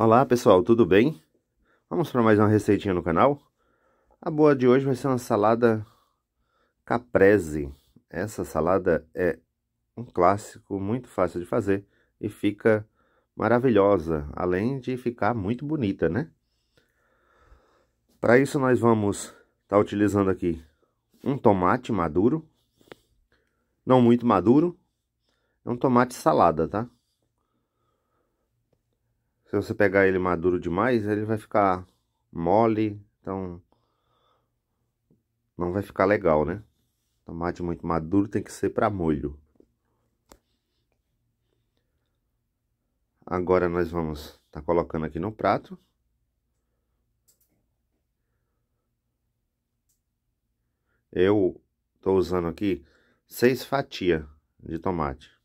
Olá pessoal, tudo bem? Vamos para mais uma receitinha no canal? A boa de hoje vai ser uma salada caprese. Essa salada é um clássico, muito fácil de fazer e fica maravilhosa, além de ficar muito bonita, né? Para isso nós vamos estar tá utilizando aqui um tomate maduro, não muito maduro, é um tomate salada, tá? Se você pegar ele maduro demais, ele vai ficar mole, então não vai ficar legal, né? Tomate muito maduro tem que ser para molho. Agora nós vamos tá colocando aqui no prato. Eu tô usando aqui seis fatias de tomate.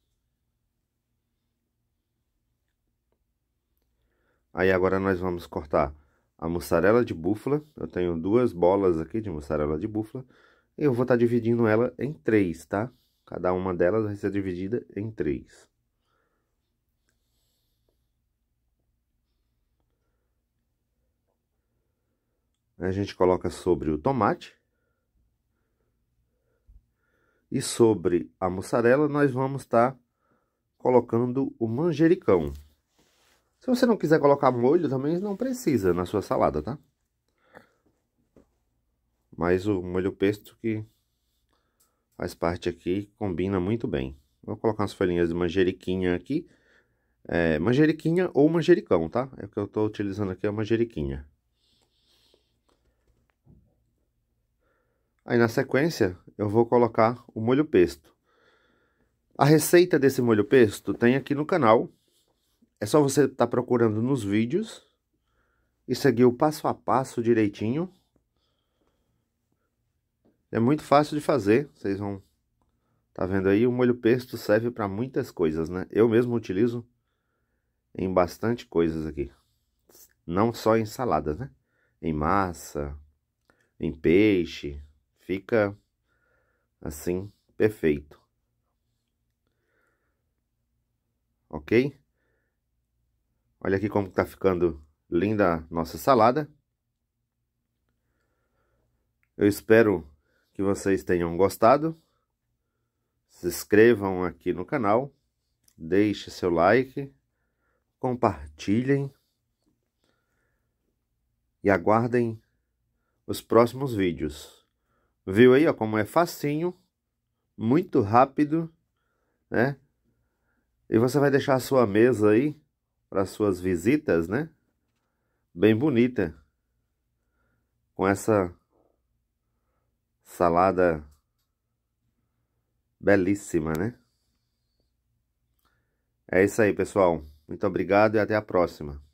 Aí agora nós vamos cortar a mussarela de búfala. Eu tenho duas bolas aqui de mussarela de búfala. E eu vou estar tá dividindo ela em três, tá? Cada uma delas vai ser dividida em três. A gente coloca sobre o tomate. E sobre a mussarela nós vamos estar tá colocando o manjericão. Se você não quiser colocar molho, também não precisa na sua salada, tá? Mas o molho pesto que faz parte aqui, combina muito bem. Vou colocar umas folhinhas de manjeriquinha aqui. É, manjeriquinha ou manjericão, tá? É o que eu estou utilizando aqui, é a manjeriquinha. Aí na sequência, eu vou colocar o molho pesto. A receita desse molho pesto tem aqui no canal. É só você estar tá procurando nos vídeos e seguir o passo a passo direitinho. É muito fácil de fazer, vocês vão tá vendo aí, o molho pesto serve para muitas coisas, né? Eu mesmo utilizo em bastante coisas aqui. Não só em saladas, né? Em massa, em peixe, fica assim perfeito. OK? Olha aqui como está ficando linda a nossa salada. Eu espero que vocês tenham gostado. Se inscrevam aqui no canal, deixe seu like, compartilhem e aguardem os próximos vídeos. Viu aí ó, como é facinho, muito rápido, né? E você vai deixar a sua mesa aí para suas visitas, né? Bem bonita. Com essa salada belíssima, né? É isso aí, pessoal. Muito obrigado e até a próxima.